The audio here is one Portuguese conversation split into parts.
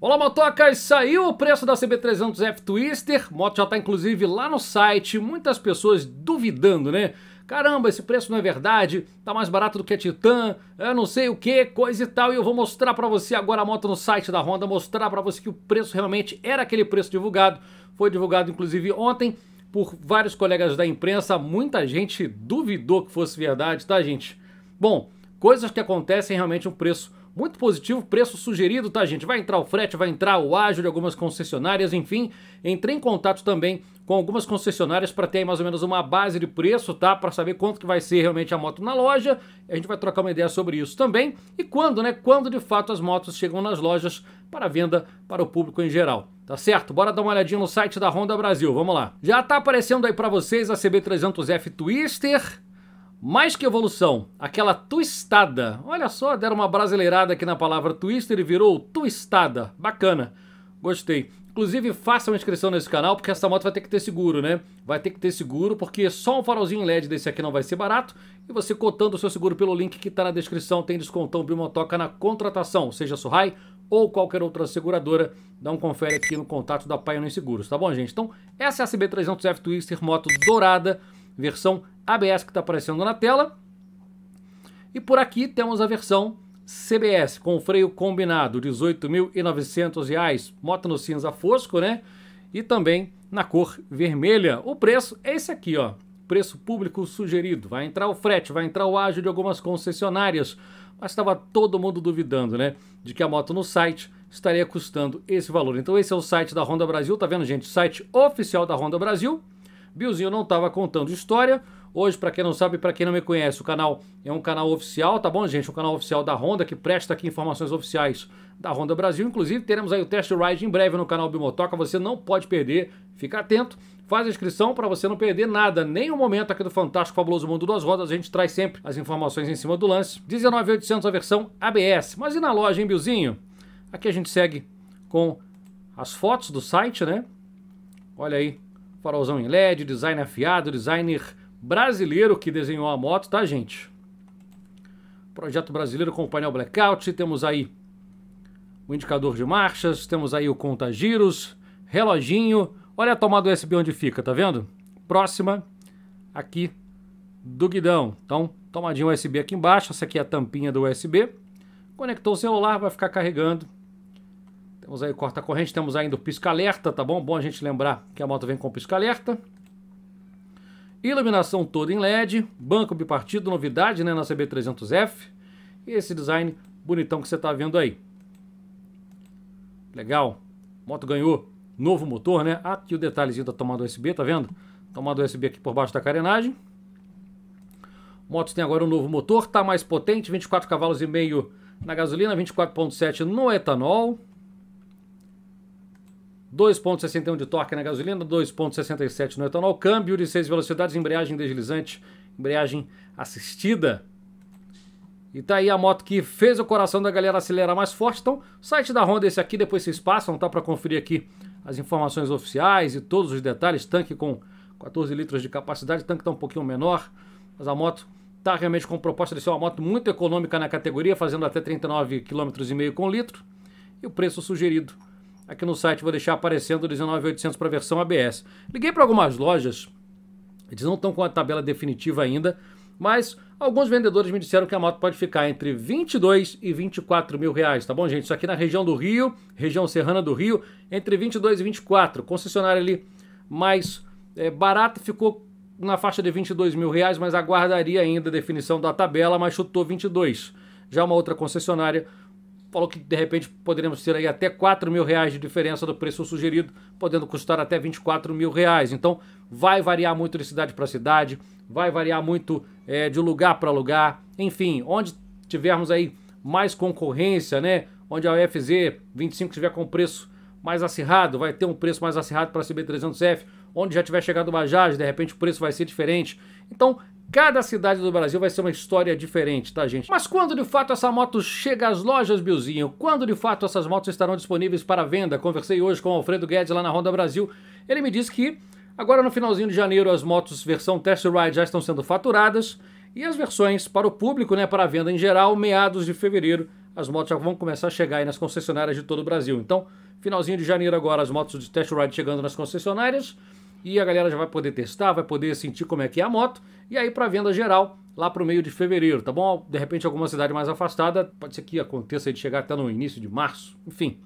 Olá, motocas! Saiu o preço da CB300F Twister. Moto já está inclusive lá no site. Muitas pessoas duvidando, né? Caramba, esse preço não é verdade, tá mais barato do que a Titan, eu não sei o que, coisa e tal. E eu vou mostrar para você agora a moto no site da Honda, mostrar para você que o preço realmente era aquele preço divulgado. Foi divulgado inclusive ontem por vários colegas da imprensa. Muita gente duvidou que fosse verdade, tá, gente? Bom, coisas que acontecem realmente um preço muito positivo, preço sugerido, tá, gente? Vai entrar o frete, vai entrar o ágil de algumas concessionárias, enfim. Entrei em contato também com algumas concessionárias para ter mais ou menos uma base de preço, tá? Para saber quanto que vai ser realmente a moto na loja. A gente vai trocar uma ideia sobre isso também. E quando, né? Quando de fato as motos chegam nas lojas para venda para o público em geral. Tá certo? Bora dar uma olhadinha no site da Honda Brasil. Vamos lá. Já tá aparecendo aí para vocês a CB300F Twister mais que evolução, aquela twistada. Olha só, deram uma brasileirada aqui na palavra twister e virou twistada. Bacana. Gostei. Inclusive, façam inscrição nesse canal, porque essa moto vai ter que ter seguro, né? Vai ter que ter seguro, porque só um farolzinho LED desse aqui não vai ser barato. E você cotando o seu seguro pelo link que está na descrição, tem descontão Bimotoca na contratação, seja Suhai ou qualquer outra seguradora. Dá um confere aqui no contato da Pioneer Seguros, tá bom, gente? Então, essa é a CB300F Twister, moto dourada, versão ABS que está aparecendo na tela. E por aqui temos a versão CBS com freio combinado, R$ 18.900, moto no cinza fosco, né? E também na cor vermelha. O preço é esse aqui, ó. Preço público sugerido. Vai entrar o frete, vai entrar o ágio de algumas concessionárias, mas estava todo mundo duvidando, né? De que a moto no site estaria custando esse valor. Então esse é o site da Honda Brasil, tá vendo, gente? Site oficial da Honda Brasil. Biozinho não estava contando história. Hoje, para quem não sabe, para quem não me conhece, o canal é um canal oficial, tá bom, gente? O canal oficial da Honda que presta aqui informações oficiais da Honda Brasil. Inclusive, teremos aí o test ride em breve no canal Bimotoca, você não pode perder. Fica atento, faz a inscrição para você não perder nada, nem o momento aqui do Fantástico Fabuloso Mundo das Rodas, a gente traz sempre as informações em cima do lance. 19.800 a versão ABS. Mas e na loja, hein, Bilzinho? Aqui a gente segue com as fotos do site, né? Olha aí, farolzão em LED, design afiado, designer Brasileiro que desenhou a moto, tá, gente? Projeto brasileiro com o painel blackout. Temos aí o indicador de marchas, temos aí o contagiros, reloginho. Olha a tomada USB onde fica, tá vendo? Próxima aqui do guidão. Então, tomadinha USB aqui embaixo. Essa aqui é a tampinha do USB. Conectou o celular, vai ficar carregando. Temos aí corta-corrente, temos ainda o pisca-alerta, tá bom? Bom a gente lembrar que a moto vem com pisca-alerta. Iluminação toda em LED, banco bipartido, novidade né, na CB300F. E esse design bonitão que você está vendo aí. Legal. Moto ganhou novo motor, né? Aqui o detalhezinho da tomada USB, tá vendo? Tomada USB aqui por baixo da carenagem. Motos tem agora um novo motor, tá mais potente, 24 cavalos e meio na gasolina, 24.7 no etanol. 2,61 de torque na gasolina, 2,67 no etanol, câmbio de 6 velocidades, embreagem deslizante, embreagem assistida. E tá aí a moto que fez o coração da galera acelerar mais forte. Então, site da Honda é esse aqui, depois vocês passam, tá? Para conferir aqui as informações oficiais e todos os detalhes. Tanque com 14 litros de capacidade, tanque tá um pouquinho menor, mas a moto tá realmente com proposta de ser uma moto muito econômica na categoria, fazendo até 39,5 km com litro. E o preço sugerido Aqui no site vou deixar aparecendo 19.800 para a versão ABS. Liguei para algumas lojas, eles não estão com a tabela definitiva ainda, mas alguns vendedores me disseram que a moto pode ficar entre 22 e 24 mil reais, tá bom, gente? Isso aqui na região do Rio, região serrana do Rio, entre 22 e 24. Concessionária ali mais é, barata ficou na faixa de 22 mil reais, mas aguardaria ainda a definição da tabela, mas chutou 22. Já uma outra concessionária falou que de repente poderemos ter aí até 4 mil reais de diferença do preço sugerido, podendo custar até 24 mil reais. Então vai variar muito de cidade para cidade, vai variar muito é, de lugar para lugar, enfim, onde tivermos aí mais concorrência, né? Onde a UFZ 25 estiver com preço mais acirrado, vai ter um preço mais acirrado para a CB300F, onde já tiver chegado uma Jage, de repente o preço vai ser diferente. Então Cada cidade do Brasil vai ser uma história diferente, tá, gente? Mas quando de fato essa moto chega às lojas, Bilzinho? Quando de fato essas motos estarão disponíveis para venda? Conversei hoje com o Alfredo Guedes lá na Honda Brasil. Ele me disse que agora no finalzinho de janeiro as motos versão test ride já estão sendo faturadas e as versões para o público, né, para venda em geral, meados de fevereiro, as motos já vão começar a chegar aí nas concessionárias de todo o Brasil. Então, finalzinho de janeiro agora as motos de test ride chegando nas concessionárias e a galera já vai poder testar, vai poder sentir como é que é a moto e aí para venda geral, lá para o meio de fevereiro, tá bom? De repente alguma cidade mais afastada, pode ser que aconteça de chegar até no início de março, enfim.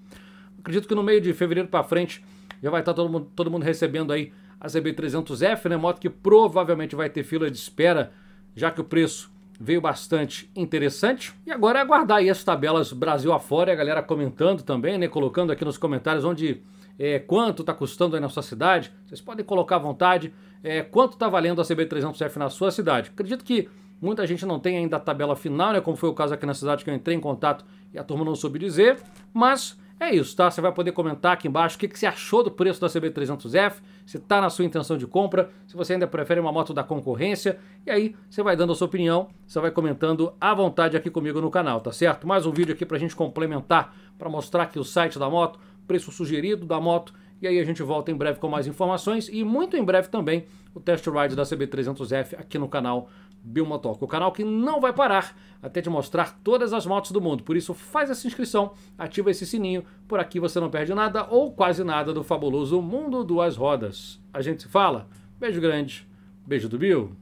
Acredito que no meio de fevereiro para frente já vai estar tá todo mundo, todo mundo recebendo aí a CB300F, né? Moto que provavelmente vai ter fila de espera, já que o preço veio bastante interessante. E agora é aguardar aí as tabelas Brasil afora, a galera comentando também, né? Colocando aqui nos comentários onde é, quanto está custando aí na sua cidade. Vocês podem colocar à vontade é, quanto está valendo a CB300F na sua cidade. Acredito que muita gente não tem ainda a tabela final, né, como foi o caso aqui na cidade que eu entrei em contato e a turma não soube dizer, mas é isso, tá? Você vai poder comentar aqui embaixo o que, que você achou do preço da CB300F, se está na sua intenção de compra, se você ainda prefere uma moto da concorrência, e aí você vai dando a sua opinião, você vai comentando à vontade aqui comigo no canal, tá certo? Mais um vídeo aqui para a gente complementar, para mostrar que o site da moto preço sugerido da moto. E aí a gente volta em breve com mais informações e muito em breve também o test ride da CB300F aqui no canal Bilmotoca, o canal que não vai parar até te mostrar todas as motos do mundo. Por isso faz essa inscrição, ativa esse sininho, por aqui você não perde nada ou quase nada do fabuloso mundo das rodas. A gente se fala. Beijo grande. Beijo do Bill.